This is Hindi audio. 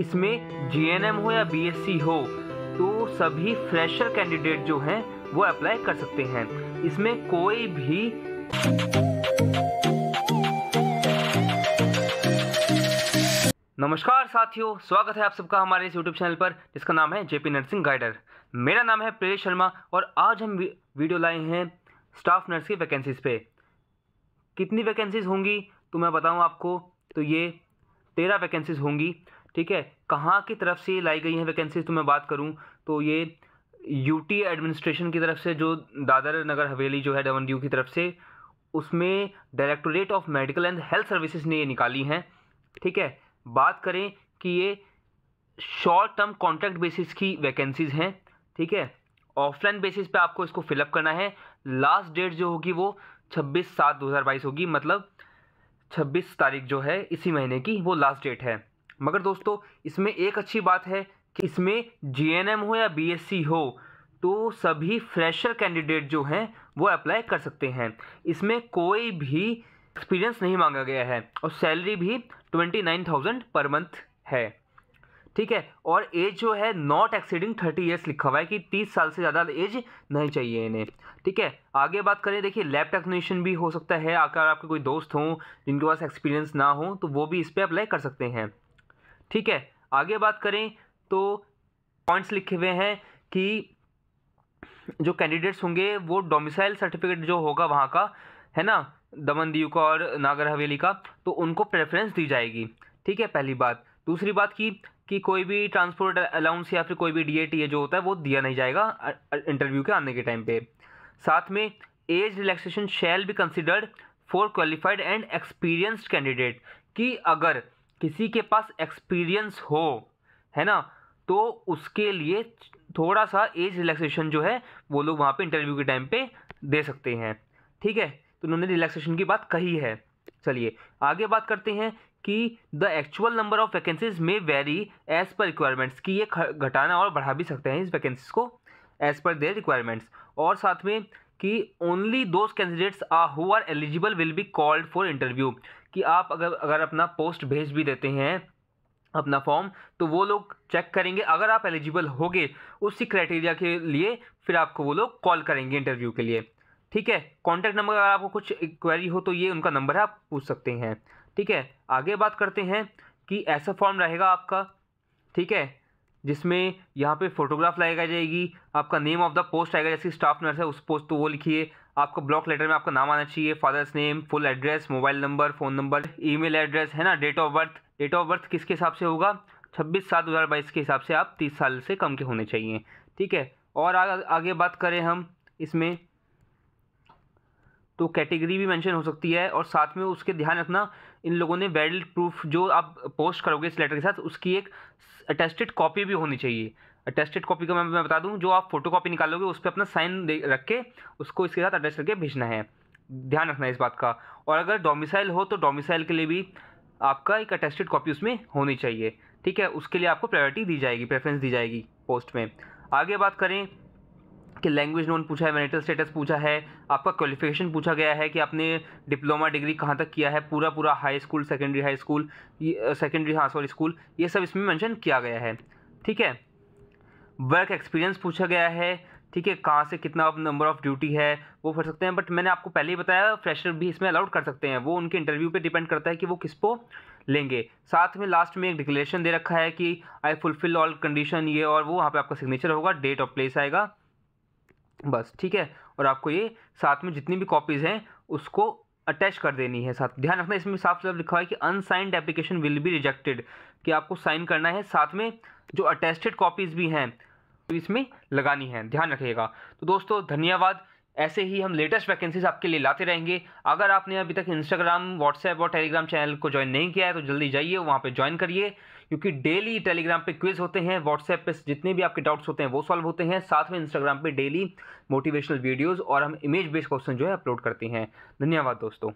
इसमें जीएनएम हो या बीएससी हो तो सभी फ्रेशर कैंडिडेट जो हैं वो अप्लाई कर सकते हैं इसमें कोई भी नमस्कार साथियों स्वागत है आप सबका हमारे इस यूट्यूब चैनल पर जिसका नाम है जेपी नर्सिंग गाइडर मेरा नाम है प्रेश शर्मा और आज हम वीडियो लाए हैं स्टाफ नर्स की वैकेंसीज पे कितनी वैकेंसीज होंगी तो मैं बताऊं आपको तो ये तेरह वैकेंसीज होंगी ठीक है कहाँ की तरफ से लाई गई हैं वैकेंसीज तो मैं बात करूँ तो ये यूटी एडमिनिस्ट्रेशन की तरफ से जो दादर नगर हवेली जो है यू की तरफ से उसमें directorate of medical and health services ने ये निकाली हैं ठीक है बात करें कि ये शॉर्ट टर्म कॉन्ट्रैक्ट बेसिस की वैकेंसीज हैं ठीक है ऑफलाइन बेसिस पे आपको इसको फिलअप करना है लास्ट डेट जो होगी वो छब्बीस सात दो हज़ार बाईस होगी मतलब छब्बीस तारीख जो है इसी महीने की वो लास्ट डेट है मगर दोस्तों इसमें एक अच्छी बात है कि इसमें जीएनएम हो या बीएससी हो तो सभी फ्रेशर कैंडिडेट जो हैं वो अप्लाई कर सकते हैं इसमें कोई भी एक्सपीरियंस नहीं मांगा गया है और सैलरी भी twenty nine thousand per month है ठीक है और एज जो है नॉट एक्सीडिंग थर्टी ईयर्स लिखा हुआ है कि तीस साल से ज़्यादा एज नहीं चाहिए इन्हें ठीक है आगे बात करें देखिए लैब टेक्नीशियन भी हो सकता है अगर आपके कोई दोस्त हों जिनके पास एक्सपीरियंस ना हो तो वो भी इस पर अप्लाई कर सकते हैं ठीक है आगे बात करें तो पॉइंट्स लिखे हुए हैं कि जो कैंडिडेट्स होंगे वो डोमिसाइल सर्टिफिकेट जो होगा वहाँ का है ना दमन दीव का और नागर हवेली का तो उनको प्रेफरेंस दी जाएगी ठीक है पहली बात दूसरी बात की कि कोई भी ट्रांसपोर्ट अलाउंस या फिर कोई भी डी ए टी ए जो होता है वो दिया नहीं जाएगा इंटरव्यू के आने के टाइम पे साथ में age relaxation shall be considered for qualified and experienced candidate कि अगर किसी के पास एक्सपीरियंस हो है ना तो उसके लिए थोड़ा सा एज रिलैक्सेशन जो है वो लोग वहाँ पे इंटरव्यू के टाइम पे दे सकते हैं ठीक है तो उन्होंने रिलैक्सेशन की बात कही है चलिए आगे बात करते हैं कि the actual number of vacancies में वेरी एज पर रिक्वायरमेंट्स कि ये घटाना और बढ़ा भी सकते हैं इस वैकेंसीज को एज पर देयर रिक्वायरमेंट्स और साथ में कि only those candidates are who are eligible will be called for interview कि आप अगर अगर अपना पोस्ट भेज भी देते हैं अपना फॉर्म तो वो लोग चेक करेंगे अगर आप एलिजिबल होगे उसी क्राइटेरिया के लिए फिर आपको वो लोग कॉल करेंगे इंटरव्यू के लिए ठीक है कॉन्टैक्ट नंबर अगर आपको कुछ क्वेरी हो तो ये उनका नंबर है आप पूछ सकते हैं ठीक है आगे बात करते हैं कि ऐसा फॉर्म रहेगा आपका ठीक है जिसमें यहाँ पे फोटोग्राफ लगाई जाएगी आपका नेम ऑफ द पोस्ट आएगा जैसे स्टाफ नर्स है उस पोस्ट तो वो लिखिए आपको ब्लॉक लेटर में आपका नाम आना चाहिए father's name full address mobile number phone number email address है ना date of birth date of birth किसके हिसाब से होगा छब्बीस सात दो हज़ार बाईस के हिसाब से आप तीस साल से कम के होने चाहिए ठीक है और आ, आगे बात करें हम इसमें तो कैटेगरी भी मेंशन हो सकती है और साथ में उसके ध्यान रखना इन लोगों ने वैलिड प्रूफ जो आप पोस्ट करोगे इस लेटर के साथ उसकी एक अटेस्टेड कॉपी भी होनी चाहिए टेस्टेड कॉपी का मैं मैं बता दूं जो आप फोटो कॉपी निकालोगे उस पर अपना साइन रख के उसको इसके साथ अटैच करके भेजना है ध्यान रखना है इस बात का और अगर डोमिसाइल हो तो डोमिसाइल के लिए भी आपका एक अटेस्टेड कॉपी उसमें होनी चाहिए ठीक है उसके लिए आपको प्रायोरिटी दी जाएगी प्रेफरेंस दी जाएगी पोस्ट में आगे बात करें कि लैंग्वेज नोन पूछा है मैरिटल स्टेटस पूछा है आपका क्वालिफिकेशन पूछा गया है कि आपने डिप्लोमा डिग्री कहाँ तक किया है पूरा पूरा high school secondary high school secondary हाँ सॉरी स्कूल ये सब इसमें मैंशन किया गया है ठीक है वर्क एक्सपीरियंस पूछा गया है ठीक है कहाँ से कितना नंबर ऑफ़ ड्यूटी है वो कर सकते हैं बट मैंने आपको पहले ही बताया फ्रेशर भी इसमें अलाउड कर सकते हैं वो उनके इंटरव्यू पे डिपेंड करता है कि वो किसको लेंगे साथ में लास्ट में एक डिक्लेरेशन दे रखा है कि आई फुलफिल ऑल कंडीशन ये और वो वहाँ पे आपका सिग्नेचर होगा डेट ऑफ प्लेस आएगा बस ठीक है और आपको ये साथ में जितनी भी कॉपीज़ हैं उसको अटैच कर देनी है साथ ध्यान रखना इसमें साफ साफ लिखा है कि unsigned application will be rejected कि आपको साइन करना है साथ में जो अटेस्टेड कॉपीज़ भी हैं इसमें लगानी है ध्यान रखिएगा तो दोस्तों धन्यवाद ऐसे ही हम लेटेस्ट वैकेंसीज आपके लिए लाते रहेंगे अगर आपने अभी तक इंस्टाग्राम व्हाट्सएप और टेलीग्राम चैनल को ज्वाइन नहीं किया है तो जल्दी जाइए वहाँ पे ज्वाइन करिए क्योंकि डेली टेलीग्राम पे क्विज होते हैं व्हाट्सएप पे जितने भी आपके डाउट्स होते हैं वो सॉल्व होते हैं साथ में इंस्टाग्राम पे डेली मोटिवेशनल वीडियोज़ और हम इमेज बेस्ड क्वेश्चन जो है अपलोड करते हैं धन्यवाद दोस्तों